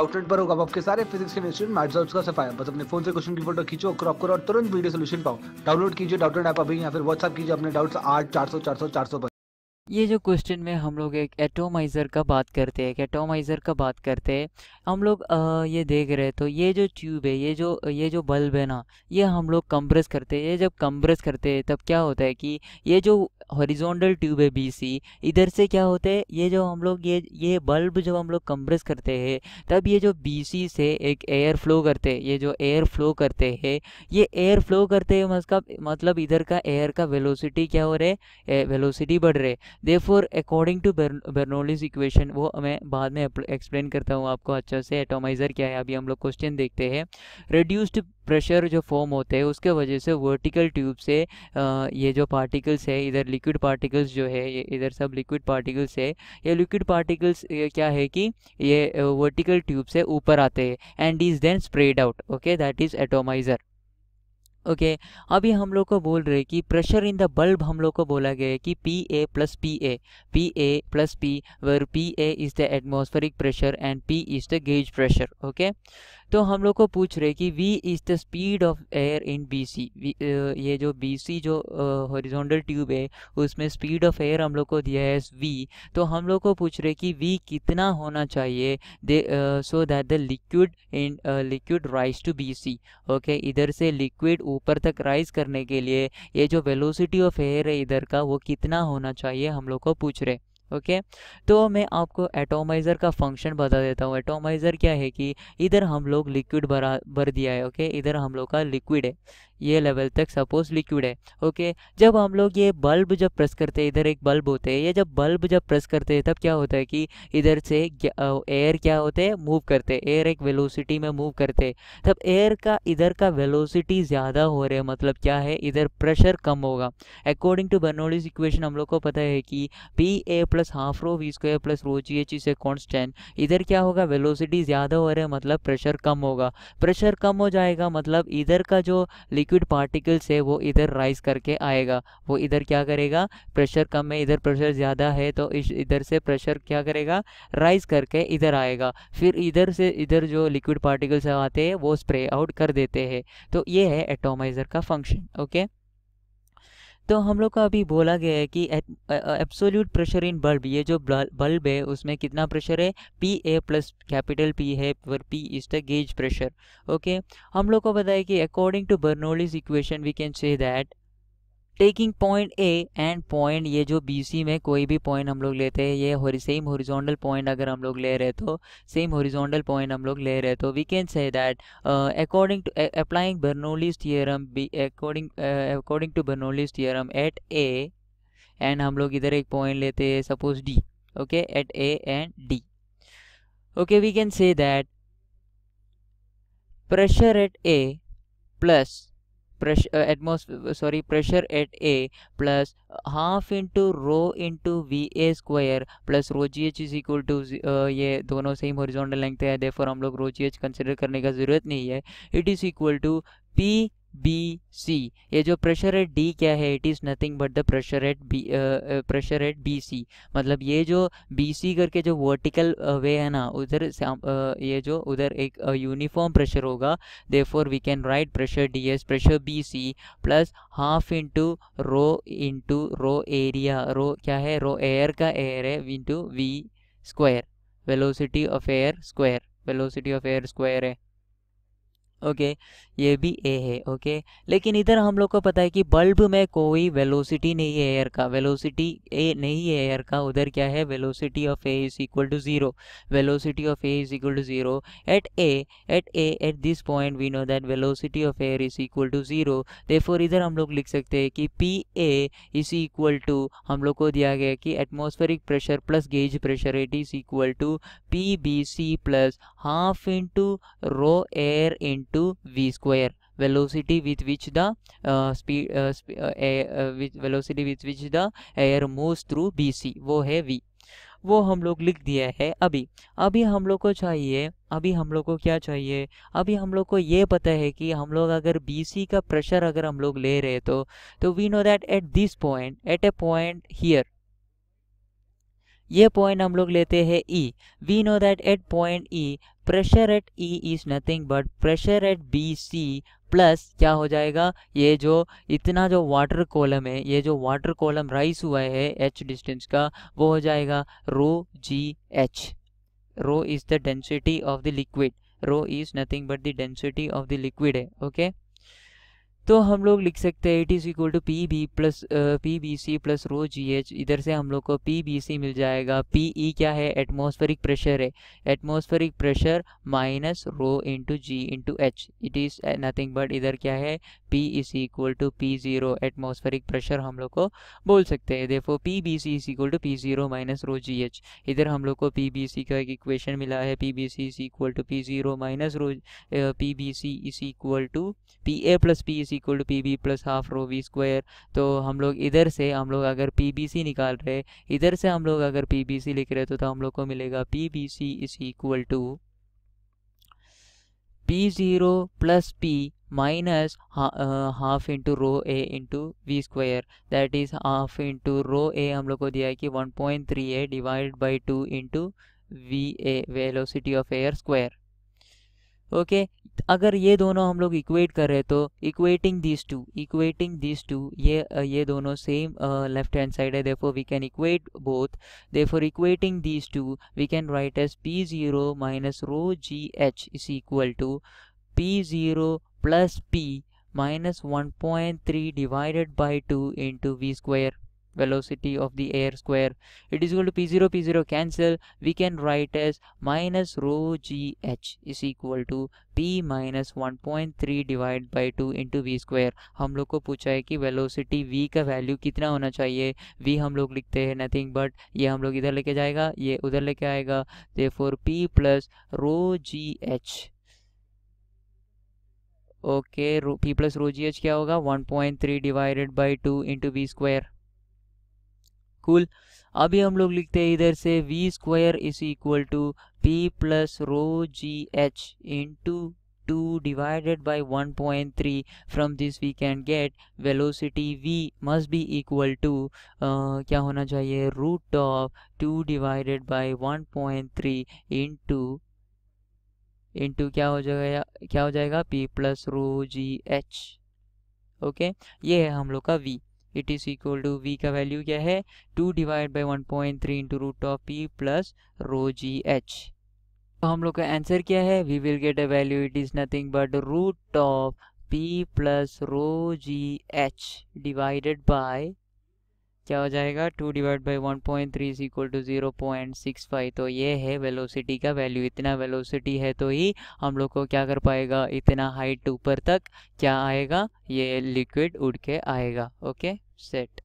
Outlet पर होगा आपके सारे फिजिक्स केमिस्ट्री मैथ्स और उसका सफाया बस अपने फोन से क्वेश्चन की फोटो खींचो क्रॉप करो और तुरंत वीडियो सोल्यूशन पाओ डाउनलोड कीजिए डाउटलेट ऐप अभी या फिर व्हाट्सअप कीजिए अपने डाउट्स आठ चार सौ चार सौ चार सौ पर ये जो क्वेश्चन में हम लोग एक एटोमाइज़र का बात करते हैं एक एटोमाइज़र का बात करते हैं हम लोग ये देख रहे हैं तो ये जो ट्यूब है ये जो ये जो बल्ब है ना ये हम लोग कंप्रेस करते हैं ये जब कंप्रेस करते हैं तब क्या होता है कि ये जो हॉरिजॉन्टल ट्यूब है बीसी इधर से क्या होता है ये जो हम लोग ये ये बल्ब जब हम लोग कंप्रेस करते हैं तब ये जो सी से एक एयर फ्लो करते हैं ये जो एयर फ्लो करते हैं ये एयर फ्लो करते हैं मतलब मतलब इधर का एयर का वेलोसिटी क्या हो रहा है वेलोसिटी बढ़ रहे therefore according to Bernoulli's equation वो मैं बाद में एक्सप्लेन करता हूँ आपको अच्छा से एटोमाइज़र क्या है अभी हम लोग क्वेश्चन देखते हैं रिड्यूस्ड प्रेशर जो फॉर्म होते हैं उसके वजह से वर्टिकल ट्यूब से ये जो पार्टिकल्स है इधर लिक्विड पार्टिकल्स जो है ये इधर सब लिक्विड पार्टिकल्स है ये लिक्विड पार्टिकल्स क्या है कि ये वर्टिकल ट्यूब से ऊपर आते हैं and is then spread out okay that is atomizer okay okay, अभी हम लोग को बोल रहे कि प्रेशर इन द बल्ब हम लोग को बोला गया है कि P A plus P A P A plus P where P A is the atmospheric pressure and P is the gauge pressure okay तो हम लोग को पूछ रहे कि V is the speed of air in B C ये जो B C जो हॉरिजोंडल ट्यूब है उसमें स्पीड ऑफ एयर हम लोग को दिया है वी तो हम लोग को पूछ रहे कि वी कितना होना चाहिए they so that the liquid in liquid rise to B C okay इधर से लिक्विड ऊपर तक राइज करने के लिए ये जो वेलोसिटी ऑफ एयर है इधर का वो कितना होना चाहिए हम लोग को पूछ रहे ओके okay? तो मैं आपको एटोमाइज़र का फंक्शन बता देता हूँ एटोमाइज़र क्या है कि इधर हम लोग लिक्विड भरा भर दिया है ओके okay? इधर हम लोग का लिक्विड है ये लेवल तक सपोज लिक्विड है ओके जब हम लोग ये बल्ब जब प्रेस करते हैं इधर एक बल्ब होते हैं ये जब बल्ब जब प्रेस करते हैं तब क्या होता है कि इधर से एयर क्या होते हैं मूव करते हैं एयर एक वेलोसिटी में मूव करते हैं तब एयर का इधर का वेलोसिटी ज़्यादा हो रहा है मतलब क्या है इधर प्रेशर कम होगा अकॉर्डिंग टू बर्नोलिस इक्वेशन हम लोग को पता है कि P A plus half rho V square plus rho G H is a constant इधर क्या होगा वेलोसिटी ज़्यादा हो रहा है मतलब प्रेशर कम होगा प्रेशर कम हो जाएगा मतलब इधर का जो लिक्विड पार्टिकल्स है वो इधर राइज करके आएगा वो इधर क्या करेगा प्रेशर कम है इधर प्रेशर ज़्यादा है तो इस इधर से प्रेशर क्या करेगा राइज करके इधर आएगा फिर इधर से इधर जो लिक्विड पार्टिकल्स आते हैं वो स्प्रे आउट कर देते हैं तो ये है एटोमाइज़र का फंक्शन ओके तो हम लोग का अभी बोला गया है कि एब्सोल्यूट प्रेशर इन बल्ब ये जो बल्ब है उसमें कितना प्रेशर है P A plus capital P है पर P is the gauge pressure okay हम लोग को बताया कि according to Bernoulli's equation we can say that taking point A and point ये जो सी में कोई भी पॉइंट हम लोग लेते हैं ये सेम हॉरिजॉन्टल पॉइंट अगर हम लोग ले रहे तो सेम हॉरिजॉन्टल पॉइंट हम लोग ले रहे तो we can say that according to applying Bernoulli's theorem B according according to Bernoulli's theorem at A and हम लोग इधर एक पॉइंट लेते हैं suppose D okay at A and D okay we can say that pressure at A plus pressure atmos sorry pressure at A plus half into rho into V A square plus rho G H is equal to ये दोनों same horizontal length है देर हम लोग रो G H consider करने का ज़रूरत नहीं है it is equal to P B C ये जो प्रेशर एट डी क्या है it is nothing but the pressure at B pressure at B C मतलब ये जो बी सी करके जो वर्टिकल वे uh, है ना उधर uh, ये जो उधर एक यूनिफॉर्म uh, प्रेशर होगा therefore we can write pressure D is pressure B C plus half into rho into rho area rho क्या है रो एयर का एयर है into V square velocity of air square velocity of air square है okay okay, ये भी ए है okay लेकिन इधर हम लोग को पता है कि बल्ब में कोई वेलोसिटी नहीं है एयर का वेलोसिटी ए नहीं है एयर का उधर क्या है velocity of A is equal to zero velocity of A is equal to zero at A at A at this point we know that velocity of air is equal to zero therefore इधर हम लोग लिख सकते हैं कि P A is equal to हम लोग को दिया गया कि atmospheric pressure plus gauge pressure it is equal to P B C plus half into row air into V square square velocity with which the uh, speed uh, sp uh, air, uh, with velocity with which the air moves through BC वो है v वो हम लोग लिख दिया है अभी अभी हम लोग को चाहिए अभी हम लोग को क्या चाहिए अभी हम लोग को ये पता है कि हम लोग अगर BC का प्रेशर अगर हम लोग ले रहे तो तो we know that at this point at A point here ये पॉइंट हम लोग लेते हैं E we know that at point E pressure at E is nothing but pressure at B C plus क्या हो जाएगा ये जो इतना जो वाटर कॉलम है ये जो वाटर कॉलम राइस हुआ है एच डिस्टेंस का वो हो जाएगा rho G H rho is the density of the liquid rho is nothing but the density of the liquid है ओके okay? तो हम लोग लिख सकते हैं it is equal to P B plus P B C plus rho G H इधर से हम लोग को पी बी सी मिल जाएगा पी ई e क्या है एटमोस्फेरिक प्रेशर है atmospheric pressure minus rho into G into H it is nothing but इधर क्या है P is equal to P zero atmospheric pressure हम लोग को बोल सकते हैं देखो P B C is equal to P zero minus rho G H इधर हम लोग को पी बी सी का एक इक्वेशन मिला है P B C is equal to P zero minus rho P B C is equal to P A plus P is equal to P B plus half rho V square तो हम लोग इधर से हम लोग अगर पी बी सी निकाल रहे इधर से हम लोग अगर पी बी सी लिख रहे तो, तो हम लोग को मिलेगा P B C is equal to P zero plus P minus half into rho A into V square that is half into rho A हम लोग को दिया है कि one point three A divide by two into V A velocity of air square okay अगर ये दोनों हम लोग इक्वेट कर रहे तो equating this to equating this to ये ये दोनों सेम लेफ्ट हैंड साइड है therefore we can equate both therefore equating this to we can write as P zero minus rho G H is equal to P zero plus P minus one point three divided by two into V square velocity of the air square. It is equal to P0, P0 cancel. We can write as minus rho g h is equal to P minus 1.3 divided by 2 into V square. hum log ko pucha hai ki velocity V ka value kitna hona chahiye V hum log likhte hai nothing but ye hum log idhar leke jayega ye udhar leke aayega therefore P plus rho g h okay P plus rho G H क्या होगा 1.3 divided by 2 into V square कुल अभी हम लोग लिखते हैं इधर से V square is equal to P plus rho G H into two divided by one point three from this we can get velocity V must be equal to क्या होना चाहिए root of two divided by one point three into two क्या हो जाएगा क्या हो जाएगा P plus rho G H okay ये है हम लोग का V it is equal to V का वैल्यू क्या है two divide by one point three into root of P plus rho G H तो हम लोग का आंसर क्या है we will get a value it is nothing but root of P plus rho G H divided by क्या हो जाएगा two divide by one point three is equal to zero point six five तो ये है velocity का value इतना velocity है तो ही हम लोग को क्या कर पाएगा इतना हाइट ऊपर तक क्या आएगा ये लिक्विड उड़ के आएगा ओके सेट